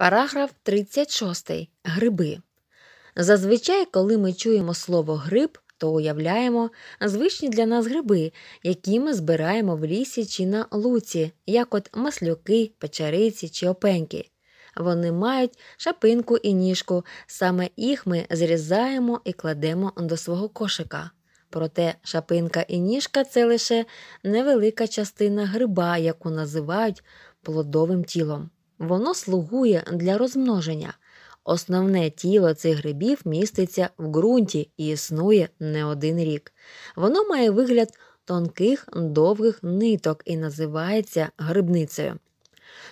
Параграф 36. Гриби. Зазвичай, коли ми чуємо слово гриб, то уявляємо звичні для нас гриби, які ми збираємо в лісі чи на луці, як от маслюки, печериці чи опеньки. Вони мають шапинку і ніжку, саме їх ми зрізаємо і кладемо до свого кошика. Проте шапинка і ніжка це лише невелика частина гриба, яку називають плодовим тілом. Воно слугує для розмноження. Основне тіло цих грибів міститься в ґрунті і існує не один рік. Воно має вигляд тонких довгих ниток і називається грибницею.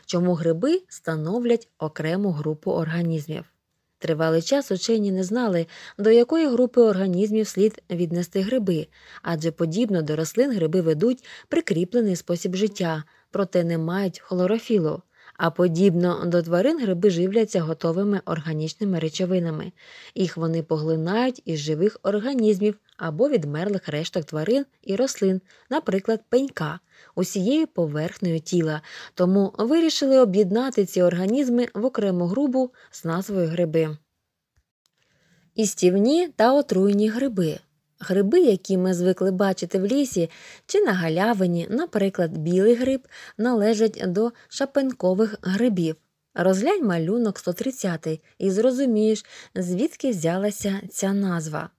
Чому гриби становлять окрему групу організмів? Тривалий час учені не знали, до якої групи організмів слід віднести гриби, адже подібно до рослин гриби ведуть прикріплений спосіб життя, проте не мають хлорофілу. А подібно до тварин гриби живляться готовими органічними речовинами, їх вони поглинають із живих організмів або відмерлих решток тварин і рослин, наприклад, пенька, усією поверхнею тіла, тому вирішили об'єднати ці організми в окрему грубу з назвою гриби. Істівні та отруйні гриби. Гриби, які ми звикли бачити в лісі чи на галявині, наприклад, білий гриб, належать до шапенкових грибів. Розглянь малюнок 130 і зрозумієш, звідки взялася ця назва.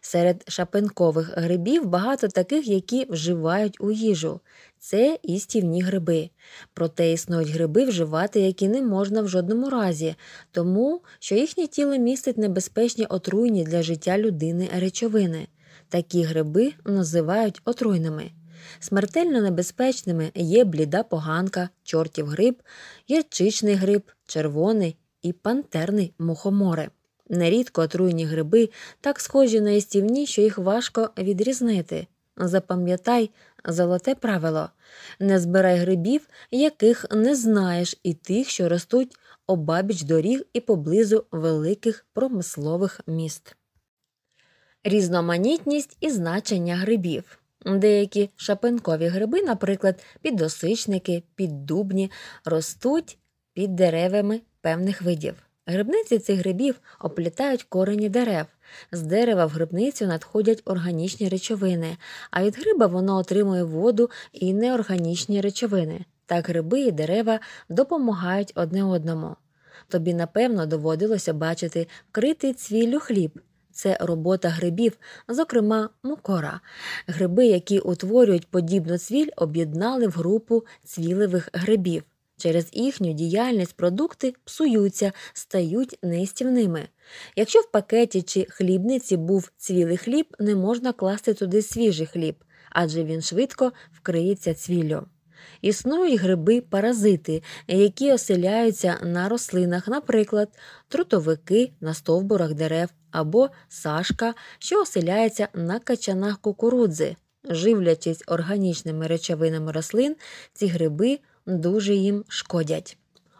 Серед шапенкових грибів багато таких, які вживають у їжу. Це істівні гриби. Проте існують гриби вживати, які не можна в жодному разі, тому що їхнє тіло містить небезпечні отруйні для життя людини речовини. Такі гриби називають отруйними. Смертельно небезпечними є бліда поганка, чортів гриб, ярчичний гриб, червоний і пантерний мухомори. Нерідко отруйні гриби так схожі на істівні, що їх важко відрізнити. Запам'ятай золоте правило не збирай грибів, яких не знаєш, і тих, що ростуть обабіч доріг і поблизу великих промислових міст різноманітність і значення грибів. Деякі шапинкові гриби, наприклад, піддосичники, піддубні, ростуть під деревами певних видів. Грибниці цих грибів оплітають корені дерев. З дерева в грибницю надходять органічні речовини, а від гриба воно отримує воду і неорганічні речовини. Так гриби і дерева допомагають одне одному. Тобі, напевно, доводилося бачити вкритий цвіллю хліб, це робота грибів, зокрема мукора. Гриби, які утворюють подібну цвіль, об'єднали в групу цвілевих грибів. Через їхню діяльність продукти псуються, стають нестівними. Якщо в пакеті чи хлібниці був цвілий хліб, не можна класти туди свіжий хліб, адже він швидко вкриється цвіллю. Існують гриби-паразити, які оселяються на рослинах, наприклад, трутовики на стовбурах дерев або сашка, що оселяється на качанах кукурудзи. Живлячись органічними речовинами рослин, ці гриби дуже їм шкодять.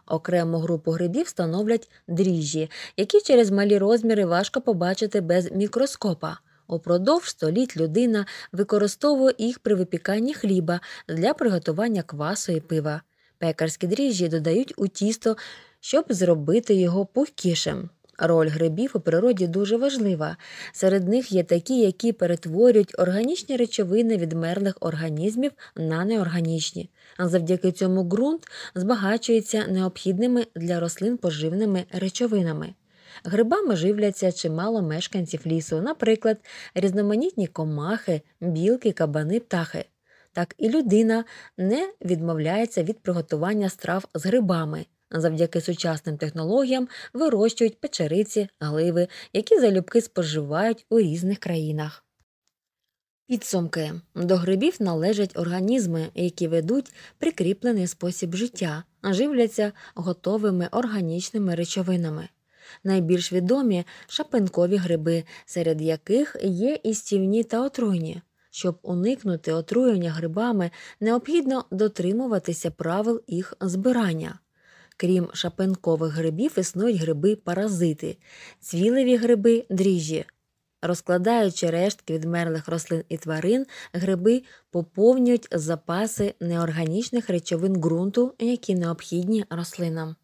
Окрему групу грибів становлять дріжджі, які через малі розміри важко побачити без мікроскопа. Упродовж століть людина використовує їх при випіканні хліба для приготування квасу і пива. Пекарські дріжджі додають у тісто, щоб зробити його пухкішим. Роль грибів у природі дуже важлива. Серед них є такі, які перетворюють органічні речовини відмерлих організмів на неорганічні. Завдяки цьому ґрунт збагачується необхідними для рослин поживними речовинами. Грибами живляться чимало мешканців лісу, наприклад, різноманітні комахи, білки, кабани, птахи. Так і людина не відмовляється від приготування страв з грибами. Завдяки сучасним технологіям вирощують печериці, гливи, які залюбки споживають у різних країнах. Підсумки до грибів належать організми, які ведуть прикріплений спосіб життя, живляться готовими органічними речовинами. Найбільш відомі шапинкові гриби, серед яких є і стівні та отруйні. Щоб уникнути отруєння грибами, необхідно дотримуватися правил їх збирання. Крім шапинкових грибів, існують гриби-паразити, цвілеві гриби дріжджі. Розкладаючи рештки відмерлих рослин і тварин, гриби поповнюють запаси неорганічних речовин ґрунту, які необхідні рослинам.